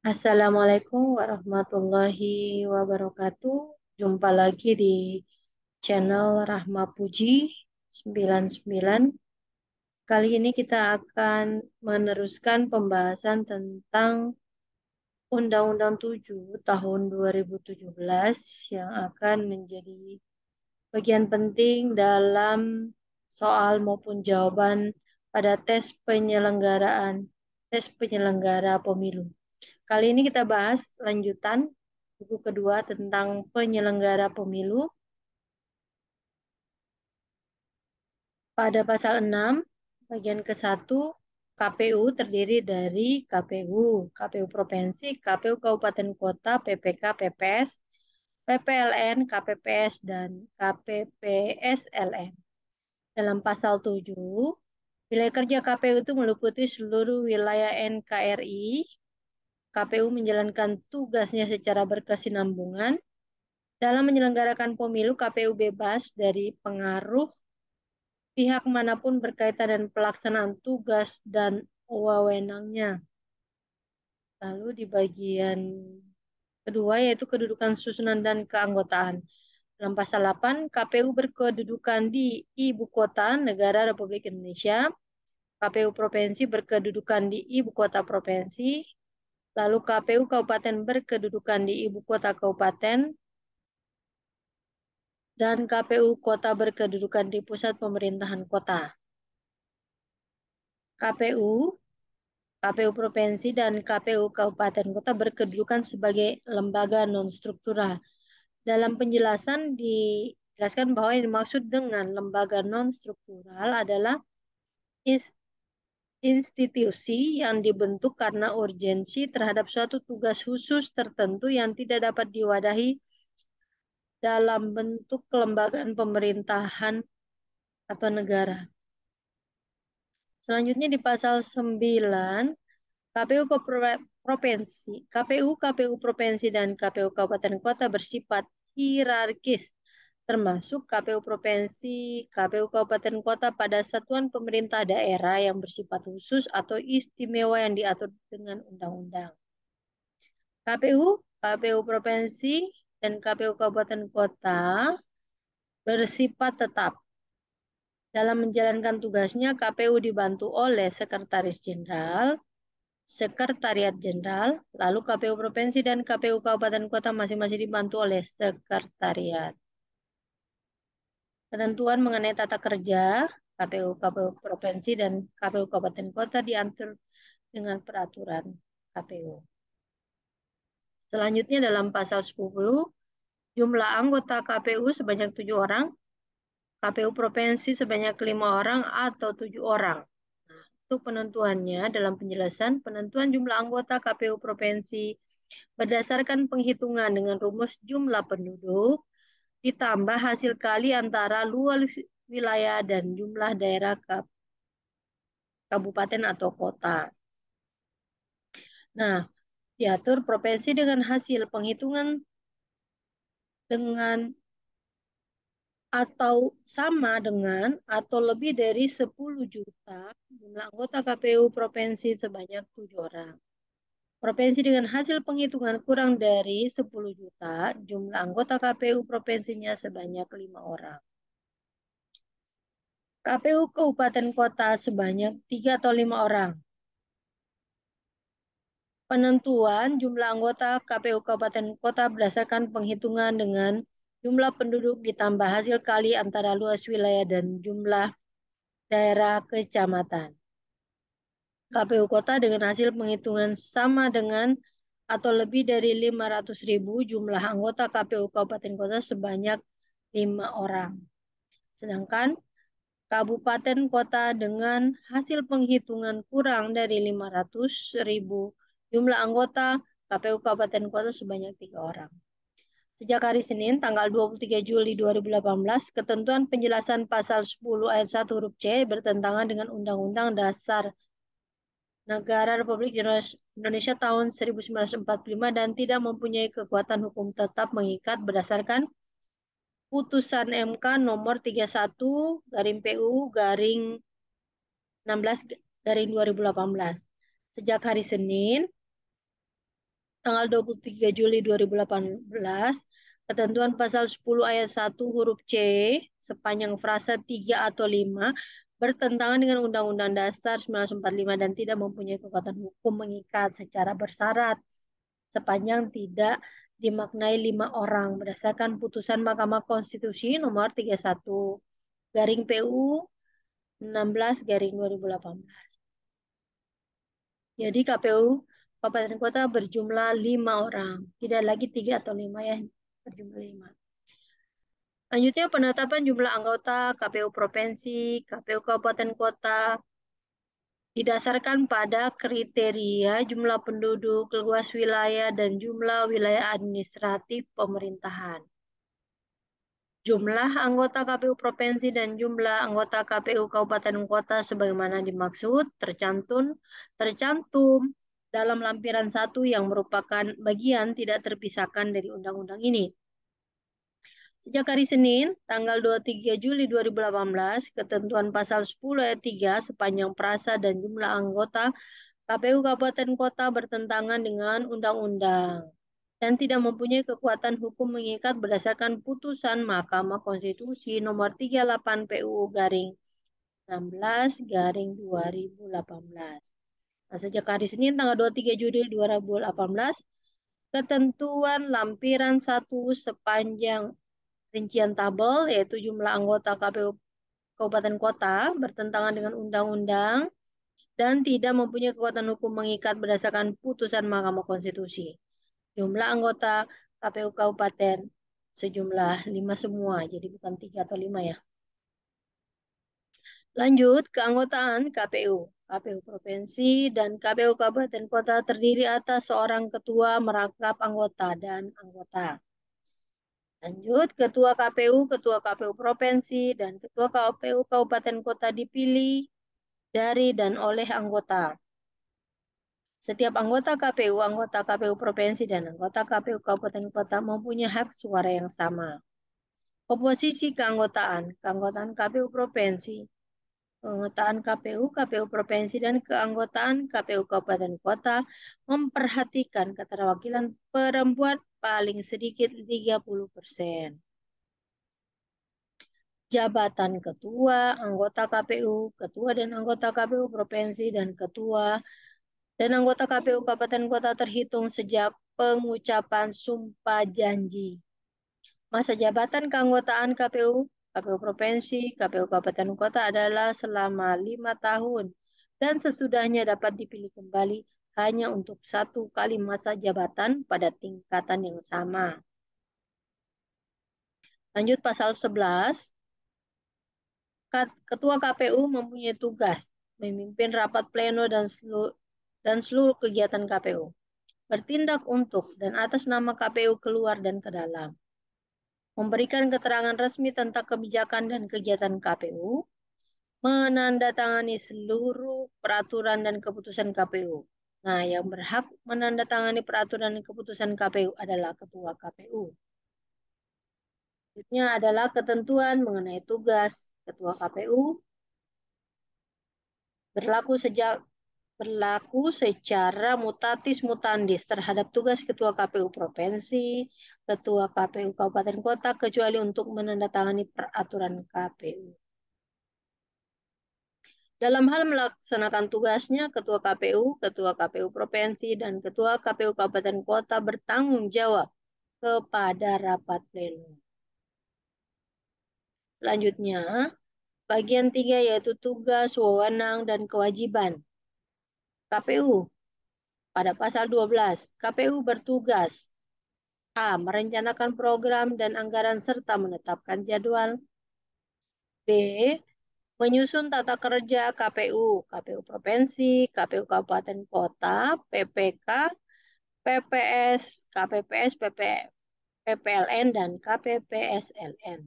Assalamualaikum warahmatullahi wabarakatuh. Jumpa lagi di channel Rahma Puji 99. Kali ini kita akan meneruskan pembahasan tentang Undang-Undang 7 tahun 2017 yang akan menjadi bagian penting dalam soal maupun jawaban pada tes penyelenggaraan tes penyelenggara pemilu. Kali ini kita bahas lanjutan buku kedua tentang penyelenggara pemilu. Pada pasal 6, bagian ke-1, KPU terdiri dari KPU, KPU Provinsi, KPU Kabupaten Kota, PPK, PPS, PPLN, KPPS, dan KPPSLN. Dalam pasal 7, Wilayah kerja KPU itu meliputi seluruh wilayah NKRI KPU menjalankan tugasnya secara berkesinambungan. Dalam menyelenggarakan pemilu, KPU bebas dari pengaruh pihak manapun berkaitan dengan pelaksanaan tugas dan wewenangnya. Lalu di bagian kedua yaitu kedudukan susunan dan keanggotaan. Dalam pasal 8, KPU berkedudukan di ibu kota negara Republik Indonesia. KPU provinsi berkedudukan di ibu kota provinsi. Lalu KPU Kabupaten berkedudukan di ibu kota kabupaten dan KPU kota berkedudukan di pusat pemerintahan kota. KPU, KPU provinsi dan KPU kabupaten kota berkedudukan sebagai lembaga non struktural. Dalam penjelasan dijelaskan bahwa yang dimaksud dengan lembaga non struktural adalah institusi yang dibentuk karena urgensi terhadap suatu tugas khusus tertentu yang tidak dapat diwadahi dalam bentuk kelembagaan pemerintahan atau negara. Selanjutnya di pasal 9, KPU provinsi, KPU, KPU provinsi dan KPU kabupaten kota bersifat hierarkis termasuk KPU provinsi, KPU kabupaten kota pada satuan pemerintah daerah yang bersifat khusus atau istimewa yang diatur dengan undang-undang. KPU, KPU provinsi, dan KPU kabupaten kota bersifat tetap. Dalam menjalankan tugasnya, KPU dibantu oleh Sekretaris Jenderal, Sekretariat Jenderal, lalu KPU Provinsi dan KPU Kabupaten Kota masing-masing dibantu oleh Sekretariat. Ketentuan mengenai tata kerja KPU KPU provinsi dan KPU kabupaten kota diatur dengan peraturan KPU. Selanjutnya dalam pasal 10, jumlah anggota KPU sebanyak tujuh orang, KPU provinsi sebanyak lima orang atau tujuh orang. Nah, itu penentuannya dalam penjelasan penentuan jumlah anggota KPU provinsi berdasarkan penghitungan dengan rumus jumlah penduduk ditambah hasil kali antara luas wilayah dan jumlah daerah kabupaten atau kota. Nah, diatur provinsi dengan hasil penghitungan dengan atau sama dengan atau lebih dari 10 juta jumlah anggota KPU provinsi sebanyak tujuh orang. Provinsi dengan hasil penghitungan kurang dari 10 juta, jumlah anggota KPU provinsinya sebanyak lima orang. KPU Kabupaten Kota sebanyak 3 atau 5 orang. Penentuan jumlah anggota KPU Kabupaten Kota berdasarkan penghitungan dengan jumlah penduduk ditambah hasil kali antara luas wilayah dan jumlah daerah kecamatan. KPU Kota dengan hasil penghitungan sama dengan atau lebih dari 500 ribu jumlah anggota KPU Kabupaten Kota sebanyak lima orang. Sedangkan kabupaten kota dengan hasil penghitungan kurang dari 500 ribu jumlah anggota KPU Kabupaten Kota sebanyak tiga orang. Sejak hari Senin, tanggal 23 Juli 2018, ketentuan penjelasan pasal 10 ayat 1 huruf C bertentangan dengan Undang-Undang Dasar negara Republik Indonesia tahun 1945 dan tidak mempunyai kekuatan hukum tetap mengikat berdasarkan putusan MK nomor 31 garing PU garing 16 garing 2018. Sejak hari Senin tanggal 23 Juli 2018 ketentuan pasal 10 ayat 1 huruf C sepanjang frasa 3 atau 5 bertentangan dengan Undang-Undang Dasar 1945 dan tidak mempunyai kekuatan hukum mengikat secara bersyarat sepanjang tidak dimaknai lima orang berdasarkan putusan Mahkamah Konstitusi nomor 31 garing PU 16 garing 2018. Jadi KPU Kabupaten Kota berjumlah lima orang, tidak lagi tiga atau lima ya, berjumlah lima. Selanjutnya penetapan jumlah anggota KPU provinsi, KPU kabupaten kota didasarkan pada kriteria jumlah penduduk, luas wilayah dan jumlah wilayah administratif pemerintahan. Jumlah anggota KPU provinsi dan jumlah anggota KPU kabupaten kota sebagaimana dimaksud tercantum tercantum dalam lampiran satu yang merupakan bagian tidak terpisahkan dari undang-undang ini. Sejak hari Senin, tanggal 23 Juli 2018, ketentuan pasal 10 ayat 3 sepanjang perasa dan jumlah anggota KPU Kabupaten Kota bertentangan dengan undang-undang dan tidak mempunyai kekuatan hukum mengikat berdasarkan putusan Mahkamah Konstitusi nomor 38 PUU garing 16 garing 2018. Nah, sejak hari Senin tanggal 23 Juli 2018, ketentuan lampiran 1 sepanjang rincian tabel yaitu jumlah anggota KPU kabupaten kota bertentangan dengan undang-undang dan tidak mempunyai kekuatan hukum mengikat berdasarkan putusan Mahkamah Konstitusi. Jumlah anggota KPU kabupaten sejumlah lima semua, jadi bukan tiga atau lima ya. Lanjut, keanggotaan KPU. KPU Provinsi dan KPU Kabupaten Kota terdiri atas seorang ketua merangkap anggota dan anggota. Lanjut, Ketua KPU, Ketua KPU Provinsi, dan Ketua KPU Kabupaten Kota dipilih dari dan oleh anggota. Setiap anggota KPU, anggota KPU Provinsi, dan anggota KPU Kabupaten Kota mempunyai hak suara yang sama. Komposisi keanggotaan, keanggotaan KPU Provinsi pengetaan KPU, KPU provinsi, dan keanggotaan KPU kabupaten kota memperhatikan keterwakilan perempuan paling sedikit 30 persen. Jabatan ketua, anggota KPU, ketua dan anggota KPU provinsi, dan ketua dan anggota KPU kabupaten kota terhitung sejak pengucapan sumpah janji. Masa jabatan keanggotaan KPU KPU provinsi, KPU kabupaten kota adalah selama lima tahun dan sesudahnya dapat dipilih kembali hanya untuk satu kali masa jabatan pada tingkatan yang sama. Lanjut pasal 11. Ketua KPU mempunyai tugas memimpin rapat pleno dan seluruh, dan seluruh kegiatan KPU. Bertindak untuk dan atas nama KPU keluar dan ke dalam memberikan keterangan resmi tentang kebijakan dan kegiatan KPU, menandatangani seluruh peraturan dan keputusan KPU. Nah, yang berhak menandatangani peraturan dan keputusan KPU adalah Ketua KPU. Selanjutnya adalah ketentuan mengenai tugas Ketua KPU berlaku sejak berlaku secara mutatis mutandis terhadap tugas Ketua KPU Provinsi, ketua KPU Kabupaten Kota kecuali untuk menandatangani peraturan KPU. Dalam hal melaksanakan tugasnya, Ketua KPU, Ketua KPU Provinsi, dan Ketua KPU Kabupaten Kota bertanggung jawab kepada rapat pleno. Selanjutnya, bagian tiga yaitu tugas, wewenang, dan kewajiban. KPU pada pasal 12, KPU bertugas A. Merencanakan program dan anggaran serta menetapkan jadwal. B. Menyusun tata kerja KPU, KPU Provinsi, KPU Kabupaten Kota, PPK, PPS, KPPS, PP, PPLN, dan KPPSLN.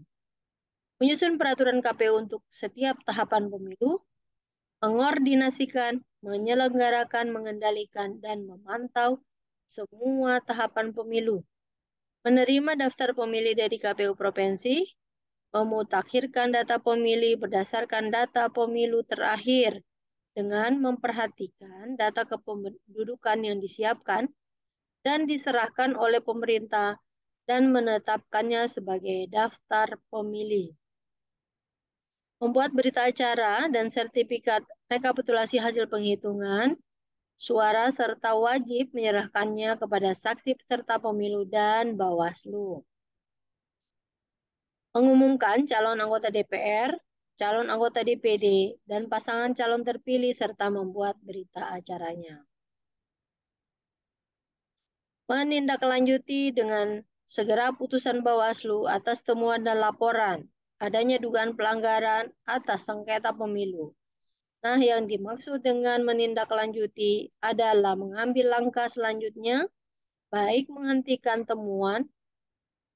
Menyusun peraturan KPU untuk setiap tahapan pemilu, mengordinasikan, menyelenggarakan, mengendalikan, dan memantau semua tahapan pemilu menerima daftar pemilih dari KPU Provinsi, memutakhirkan data pemilih berdasarkan data pemilu terakhir dengan memperhatikan data kependudukan yang disiapkan dan diserahkan oleh pemerintah dan menetapkannya sebagai daftar pemilih membuat berita acara dan sertifikat rekapitulasi hasil penghitungan suara serta wajib menyerahkannya kepada saksi peserta pemilu dan Bawaslu. Mengumumkan calon anggota DPR, calon anggota DPD, dan pasangan calon terpilih serta membuat berita acaranya. Menindaklanjuti dengan segera putusan Bawaslu atas temuan dan laporan adanya dugaan pelanggaran atas sengketa pemilu Nah, yang dimaksud dengan menindaklanjuti adalah mengambil langkah selanjutnya, baik menghentikan temuan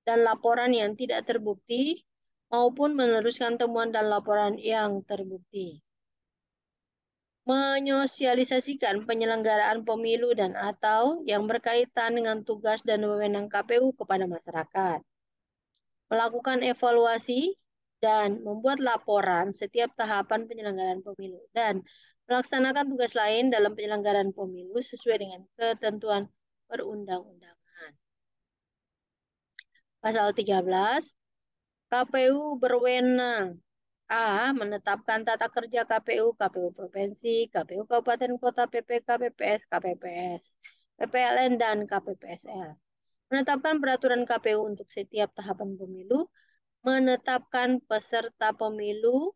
dan laporan yang tidak terbukti, maupun meneruskan temuan dan laporan yang terbukti. Menyosialisasikan penyelenggaraan pemilu dan atau yang berkaitan dengan tugas dan wewenang KPU kepada masyarakat. Melakukan evaluasi dan membuat laporan setiap tahapan penyelenggaraan pemilu dan melaksanakan tugas lain dalam penyelenggaraan pemilu sesuai dengan ketentuan perundang-undangan. Pasal 13 KPU berwenang A. Menetapkan tata kerja KPU, KPU Provinsi, KPU Kabupaten Kota, PPK, PPS, KPPS, PPLN, dan KPPSL. Menetapkan peraturan KPU untuk setiap tahapan pemilu, menetapkan peserta pemilu,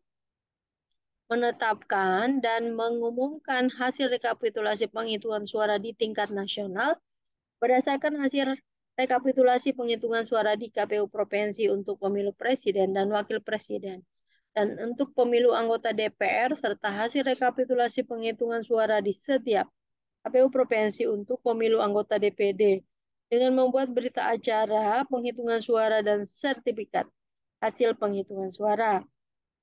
menetapkan dan mengumumkan hasil rekapitulasi penghitungan suara di tingkat nasional berdasarkan hasil rekapitulasi penghitungan suara di KPU Provinsi untuk pemilu presiden dan wakil presiden dan untuk pemilu anggota DPR serta hasil rekapitulasi penghitungan suara di setiap KPU Provinsi untuk pemilu anggota DPD dengan membuat berita acara, penghitungan suara, dan sertifikat hasil penghitungan suara.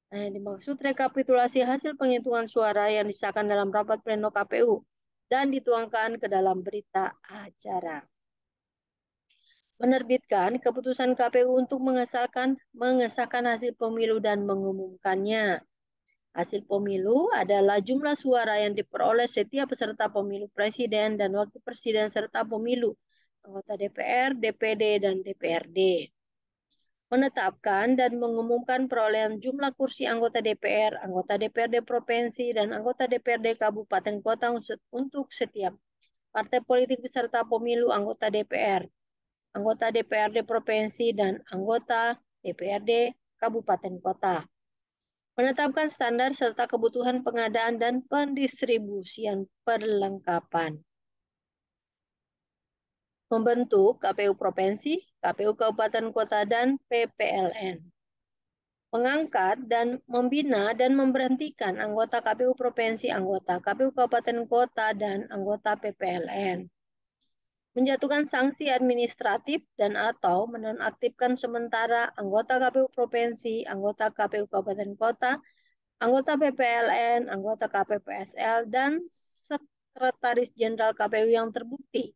Nah, eh, yang dimaksud rekapitulasi hasil penghitungan suara yang disahkan dalam rapat pleno KPU dan dituangkan ke dalam berita acara. Menerbitkan keputusan KPU untuk mengesahkan, mengesahkan hasil pemilu dan mengumumkannya. Hasil pemilu adalah jumlah suara yang diperoleh setiap peserta pemilu presiden dan wakil presiden serta pemilu anggota DPR, DPD, dan DPRD menetapkan dan mengumumkan perolehan jumlah kursi anggota DPR, anggota DPRD provinsi, dan anggota DPRD kabupaten kota untuk setiap partai politik beserta pemilu anggota DPR, anggota DPRD provinsi, dan anggota DPRD kabupaten kota. Menetapkan standar serta kebutuhan pengadaan dan pendistribusian perlengkapan. Membentuk KPU provinsi, KPU Kabupaten Kota, dan PPLN. Mengangkat dan membina dan memberhentikan anggota KPU Provinsi, anggota KPU Kabupaten Kota, dan anggota PPLN. Menjatuhkan sanksi administratif dan atau menonaktifkan sementara anggota KPU Provinsi, anggota KPU Kabupaten Kota, anggota PPLN, anggota KPPSL, dan Sekretaris Jenderal KPU yang terbukti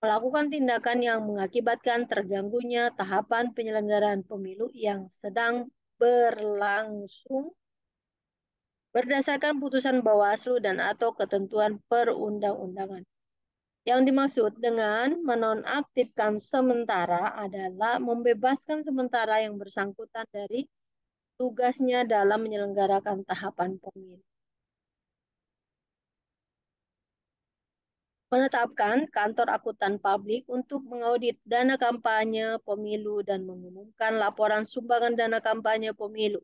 melakukan tindakan yang mengakibatkan terganggunya tahapan penyelenggaraan pemilu yang sedang berlangsung berdasarkan putusan Bawaslu dan atau ketentuan perundang-undangan. Yang dimaksud dengan menonaktifkan sementara adalah membebaskan sementara yang bersangkutan dari tugasnya dalam menyelenggarakan tahapan pemilu. menetapkan kantor akuntan publik untuk mengaudit dana kampanye pemilu dan mengumumkan laporan sumbangan dana kampanye pemilu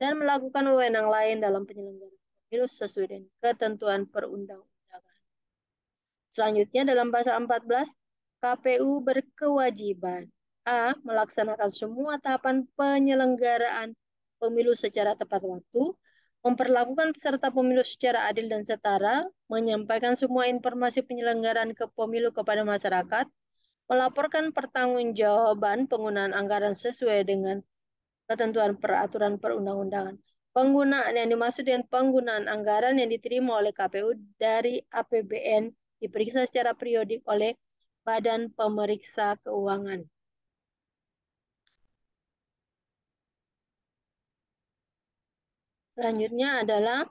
dan melakukan wewenang lain dalam penyelenggaraan pemilu sesuai dengan ketentuan perundang-undangan. Selanjutnya dalam pasal 14, KPU berkewajiban A. Melaksanakan semua tahapan penyelenggaraan pemilu secara tepat waktu memperlakukan peserta pemilu secara adil dan setara, menyampaikan semua informasi penyelenggaraan ke pemilu kepada masyarakat, melaporkan pertanggungjawaban penggunaan anggaran sesuai dengan ketentuan peraturan perundang-undangan. Penggunaan yang dimaksud dengan penggunaan anggaran yang diterima oleh KPU dari APBN diperiksa secara periodik oleh Badan Pemeriksa Keuangan. Selanjutnya adalah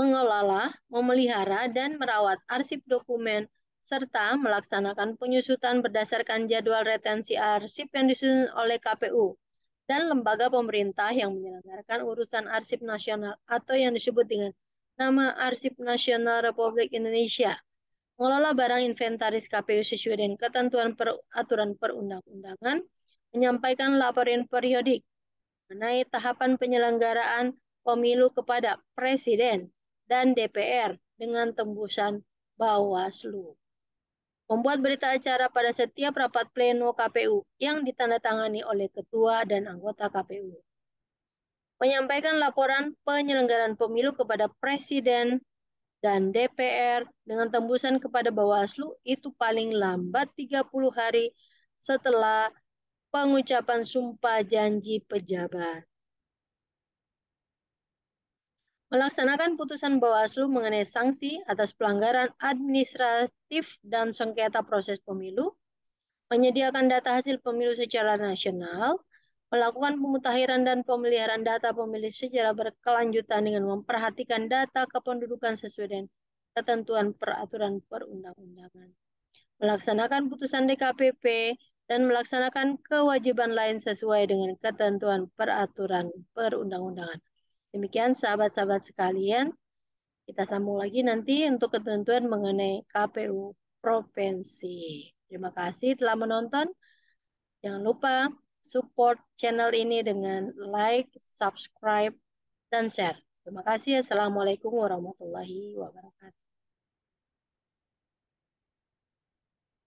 mengelola, memelihara, dan merawat arsip dokumen, serta melaksanakan penyusutan berdasarkan jadwal retensi arsip yang disusun oleh KPU dan lembaga pemerintah yang menyelenggarakan urusan arsip nasional atau yang disebut dengan nama Arsip Nasional Republik Indonesia. Mengelola barang inventaris KPU sesuai dengan ketentuan peraturan perundang-undangan, menyampaikan laporan periodik, mengenai tahapan penyelenggaraan pemilu kepada Presiden dan DPR dengan tembusan Bawaslu. Membuat berita acara pada setiap rapat pleno KPU yang ditandatangani oleh ketua dan anggota KPU. Menyampaikan laporan penyelenggaraan pemilu kepada Presiden dan DPR dengan tembusan kepada Bawaslu itu paling lambat 30 hari setelah pengucapan sumpah janji pejabat. Melaksanakan putusan Bawaslu mengenai sanksi atas pelanggaran administratif dan sengketa proses pemilu, menyediakan data hasil pemilu secara nasional, melakukan pemutahiran dan pemeliharaan data pemilih secara berkelanjutan dengan memperhatikan data kependudukan sesuai dengan ketentuan peraturan perundang-undangan. Melaksanakan putusan DKPP dan melaksanakan kewajiban lain sesuai dengan ketentuan peraturan perundang-undangan. Demikian sahabat-sahabat sekalian, kita sambung lagi nanti untuk ketentuan mengenai KPU provinsi. Terima kasih telah menonton. Jangan lupa support channel ini dengan like, subscribe, dan share. Terima kasih. Assalamualaikum warahmatullahi wabarakatuh.